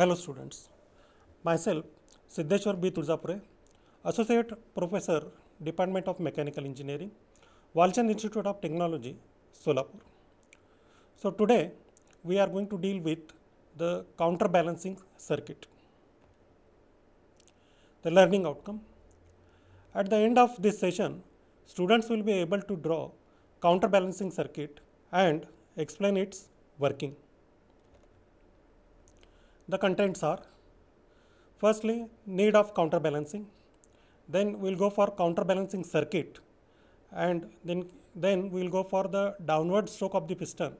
Hello students, myself Siddeshwar B. Tulzapure, Associate Professor, Department of Mechanical Engineering, Walchand Institute of Technology, Solapur. So today we are going to deal with the counterbalancing circuit, the learning outcome. At the end of this session, students will be able to draw counterbalancing circuit and explain its working. The contents are firstly need of counterbalancing, then we will go for counterbalancing circuit and then, then we will go for the downward stroke of the piston,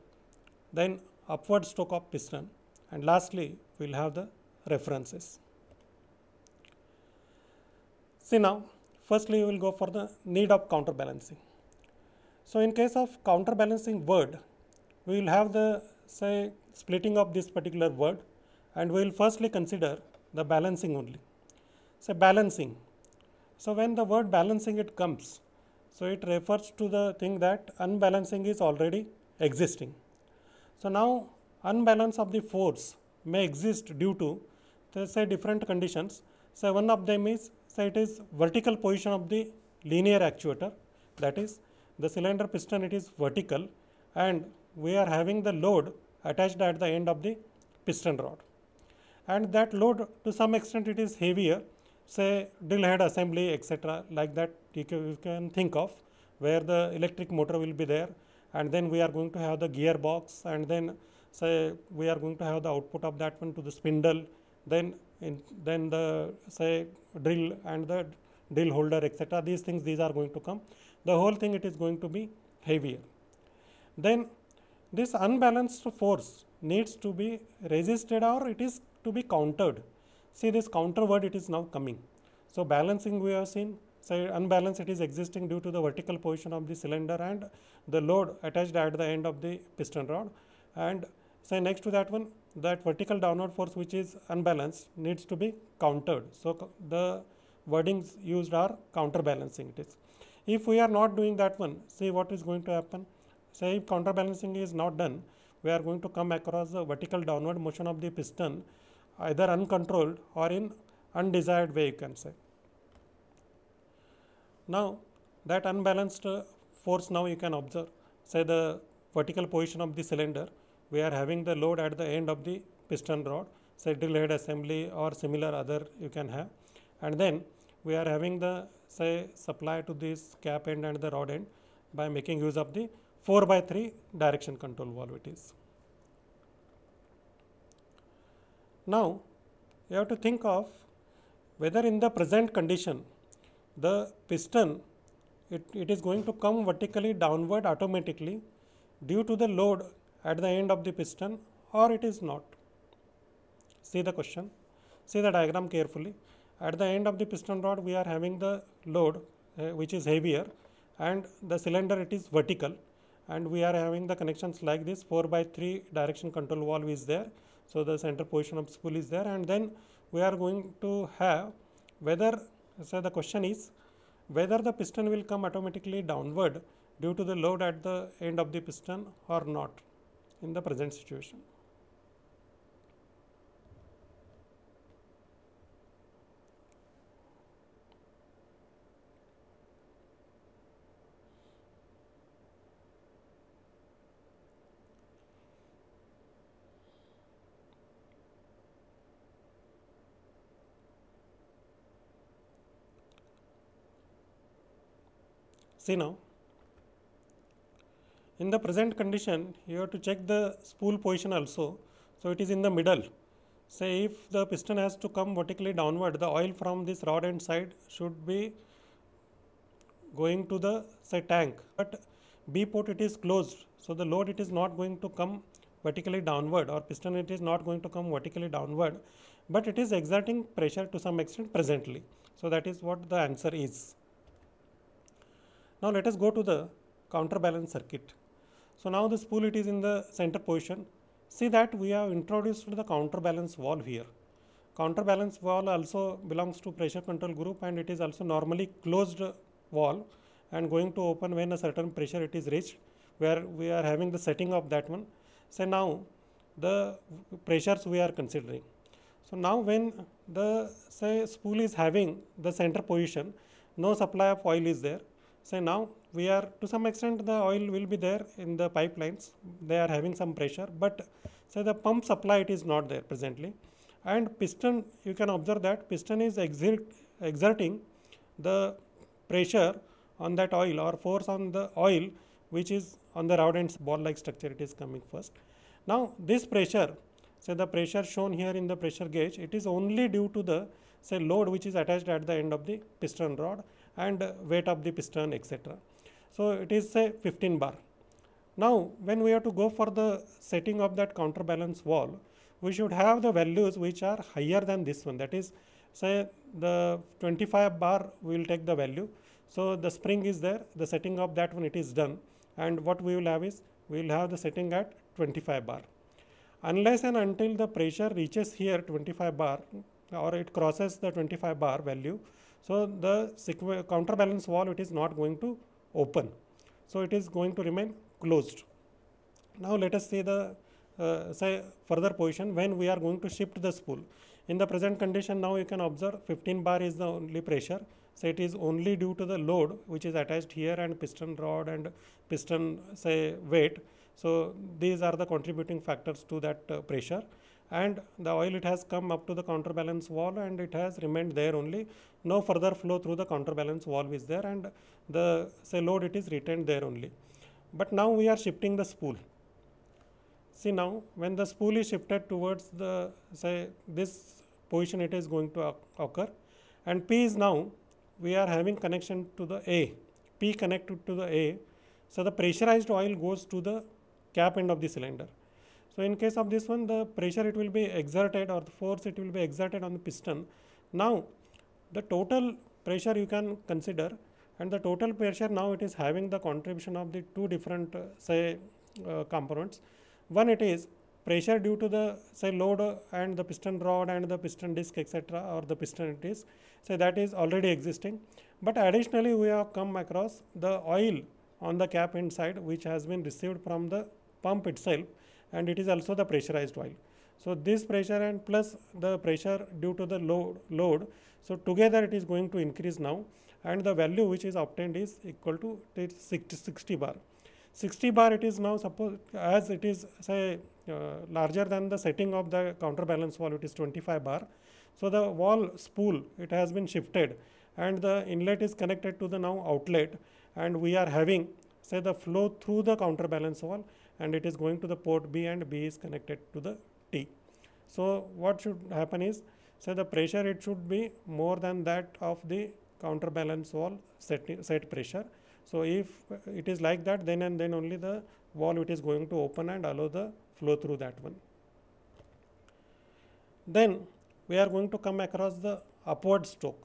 then upward stroke of piston and lastly we will have the references. See now, firstly we will go for the need of counterbalancing. So, in case of counterbalancing word, we will have the say splitting of this particular word and we will firstly consider the balancing only. So, balancing. So, when the word balancing it comes, so it refers to the thing that unbalancing is already existing. So, now unbalance of the force may exist due to say different conditions. So, one of them is say it is vertical position of the linear actuator that is the cylinder piston it is vertical and we are having the load attached at the end of the piston rod and that load to some extent it is heavier say drill head assembly etc like that you can, you can think of where the electric motor will be there and then we are going to have the gearbox and then say we are going to have the output of that one to the spindle then in, then the say drill and the drill holder etc these things these are going to come the whole thing it is going to be heavier then this unbalanced force needs to be resisted or it is to be countered. See this counter word, it is now coming. So balancing we have seen, so unbalanced it is existing due to the vertical position of the cylinder and the load attached at the end of the piston rod. And say next to that one, that vertical downward force which is unbalanced needs to be countered. So the wordings used are counterbalancing it is. If we are not doing that one, see what is going to happen. Say if counterbalancing is not done, we are going to come across the vertical downward motion of the piston either uncontrolled or in undesired way you can say. Now that unbalanced uh, force now you can observe say the vertical position of the cylinder we are having the load at the end of the piston rod say drill head assembly or similar other you can have and then we are having the say supply to this cap end and the rod end by making use of the 4 by 3 direction control valve it is. Now, you have to think of whether in the present condition the piston it, it is going to come vertically downward automatically due to the load at the end of the piston or it is not. See the question, see the diagram carefully. At the end of the piston rod we are having the load uh, which is heavier and the cylinder it is vertical and we are having the connections like this 4 by 3 direction control valve is there so, the center position of spool is there and then we are going to have whether so the question is whether the piston will come automatically downward due to the load at the end of the piston or not in the present situation. See now, in the present condition, you have to check the spool position also. So, it is in the middle. Say if the piston has to come vertically downward, the oil from this rod end side should be going to the say tank, but B port it is closed. So, the load it is not going to come vertically downward or piston it is not going to come vertically downward, but it is exerting pressure to some extent presently. So, that is what the answer is. Now let us go to the counterbalance circuit. So now this spool it is in the center position. See that we have introduced the counterbalance wall here. Counterbalance wall also belongs to pressure control group and it is also normally closed wall and going to open when a certain pressure it is reached where we are having the setting of that one. So now the pressures we are considering. So now when the say spool is having the center position, no supply of oil is there. Say now we are to some extent the oil will be there in the pipelines. They are having some pressure, but say the pump supply it is not there presently. And piston, you can observe that piston is exert, exerting the pressure on that oil or force on the oil which is on the rod and ball like structure it is coming first. Now this pressure, say the pressure shown here in the pressure gauge, it is only due to the say load which is attached at the end of the piston rod and weight of the piston etc. So, it is say 15 bar. Now, when we have to go for the setting of that counterbalance wall, we should have the values which are higher than this one that is say the 25 bar we will take the value. So, the spring is there the setting of that one it is done and what we will have is we will have the setting at 25 bar. Unless and until the pressure reaches here 25 bar or it crosses the 25 bar value, so, the counterbalance wall it is not going to open. So, it is going to remain closed. Now, let us see the uh, say further position when we are going to shift the spool. In the present condition now you can observe 15 bar is the only pressure. So, it is only due to the load which is attached here and piston rod and piston say weight so these are the contributing factors to that uh, pressure and the oil it has come up to the counterbalance wall and it has remained there only no further flow through the counterbalance wall is there and the say load it is retained there only but now we are shifting the spool see now when the spool is shifted towards the say this position it is going to occur and p is now we are having connection to the a p connected to the a so the pressurized oil goes to the cap end of the cylinder. So in case of this one, the pressure it will be exerted or the force it will be exerted on the piston. Now the total pressure you can consider and the total pressure now it is having the contribution of the two different uh, say uh, components. One it is pressure due to the say load and the piston rod and the piston disc etc or the piston it is say that is already existing. But additionally we have come across the oil on the cap inside which has been received from the pump itself and it is also the pressurized oil. So this pressure and plus the pressure due to the load, load, so together it is going to increase now and the value which is obtained is equal to 60, 60 bar. 60 bar it is now suppose as it is say uh, larger than the setting of the counterbalance wall it is 25 bar. So the wall spool it has been shifted and the inlet is connected to the now outlet and we are having say the flow through the counterbalance wall and it is going to the port B and B is connected to the T. So what should happen is say the pressure it should be more than that of the counterbalance wall set, set pressure. So if it is like that then and then only the wall it is going to open and allow the flow through that one. Then we are going to come across the upward stroke.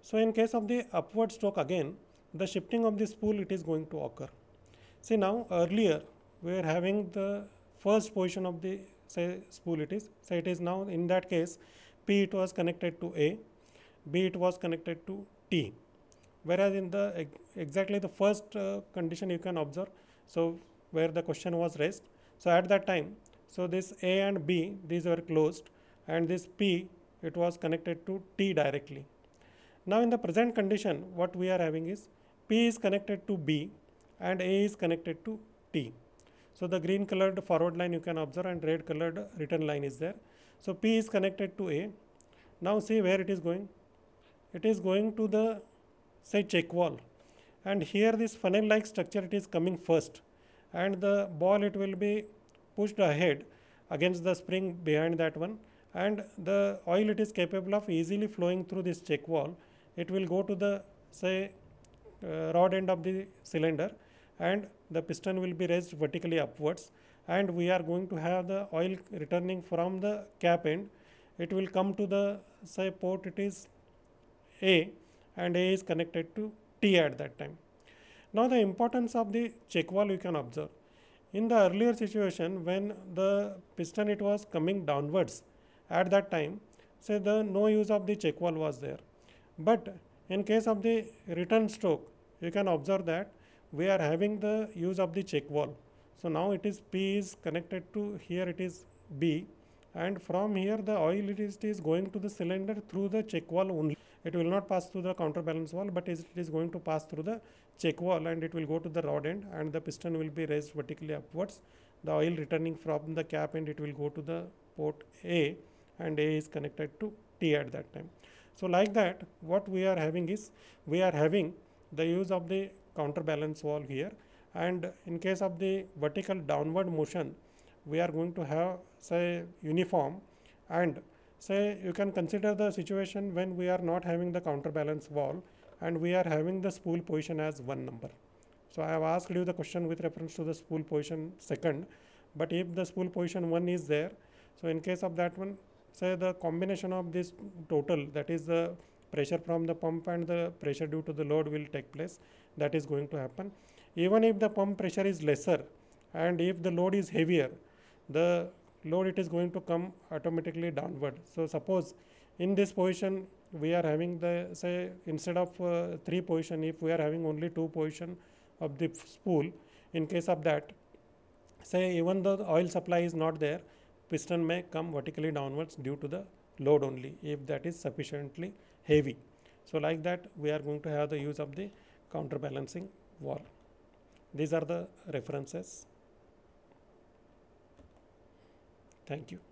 So in case of the upward stroke again the shifting of this pool it is going to occur. See now earlier we are having the first position of the say spool it is. So it is now in that case P it was connected to A, B it was connected to T. Whereas in the exactly the first uh, condition you can observe, so where the question was raised. So at that time, so this A and B these were closed and this P it was connected to T directly. Now in the present condition what we are having is P is connected to B and A is connected to T. So the green colored forward line you can observe and red colored return line is there. So P is connected to A. Now see where it is going. It is going to the say check wall and here this funnel like structure it is coming first and the ball it will be pushed ahead against the spring behind that one and the oil it is capable of easily flowing through this check wall. It will go to the say uh, rod end of the cylinder and the piston will be raised vertically upwards and we are going to have the oil returning from the cap end it will come to the say port it is a and a is connected to t at that time now the importance of the check valve you can observe in the earlier situation when the piston it was coming downwards at that time say the no use of the check valve was there but in case of the return stroke, you can observe that we are having the use of the check wall. So now it is P is connected to here it is B and from here the oil it is is going to the cylinder through the check wall only. It will not pass through the counterbalance wall but it is going to pass through the check wall and it will go to the rod end and the piston will be raised vertically upwards. The oil returning from the cap end it will go to the port A and A is connected to T at that time. So, like that what we are having is we are having the use of the counterbalance wall here and in case of the vertical downward motion we are going to have say uniform and say you can consider the situation when we are not having the counterbalance wall and we are having the spool position as one number. So, I have asked you the question with reference to the spool position second, but if the spool position 1 is there, so in case of that one so the combination of this total, that is the pressure from the pump and the pressure due to the load will take place. That is going to happen. Even if the pump pressure is lesser and if the load is heavier, the load it is going to come automatically downward. So suppose in this position we are having the say instead of uh, three position if we are having only two position of the spool in case of that say even the oil supply is not there piston may come vertically downwards due to the load only if that is sufficiently heavy. So like that we are going to have the use of the counterbalancing wall. These are the references. Thank you.